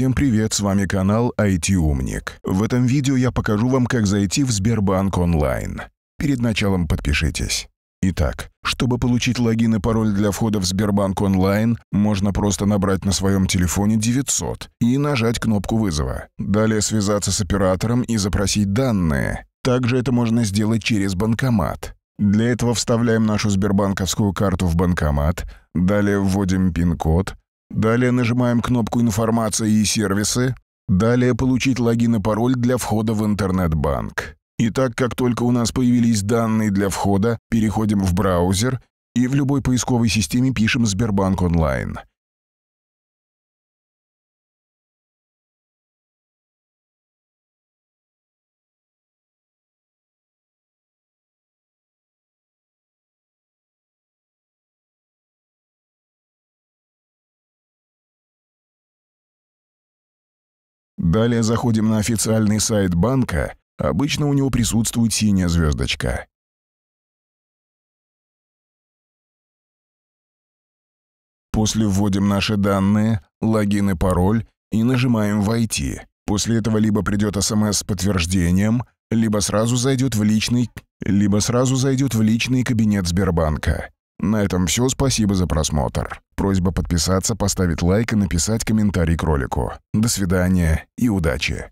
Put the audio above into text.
Всем привет, с вами канал IT Умник. В этом видео я покажу вам, как зайти в Сбербанк онлайн. Перед началом подпишитесь. Итак, чтобы получить логин и пароль для входа в Сбербанк онлайн, можно просто набрать на своем телефоне 900 и нажать кнопку вызова. Далее связаться с оператором и запросить данные. Также это можно сделать через банкомат. Для этого вставляем нашу сбербанковскую карту в банкомат, далее вводим пин-код, Далее нажимаем кнопку «Информация и сервисы». Далее «Получить логин и пароль для входа в интернет-банк». Итак, как только у нас появились данные для входа, переходим в браузер и в любой поисковой системе пишем «Сбербанк онлайн». Далее заходим на официальный сайт банка. Обычно у него присутствует синяя звездочка. После вводим наши данные, логин и пароль и нажимаем «Войти». После этого либо придет СМС с подтверждением, либо сразу зайдет в личный, либо сразу зайдет в личный кабинет Сбербанка. На этом все, спасибо за просмотр. Просьба подписаться, поставить лайк и написать комментарий к ролику. До свидания и удачи!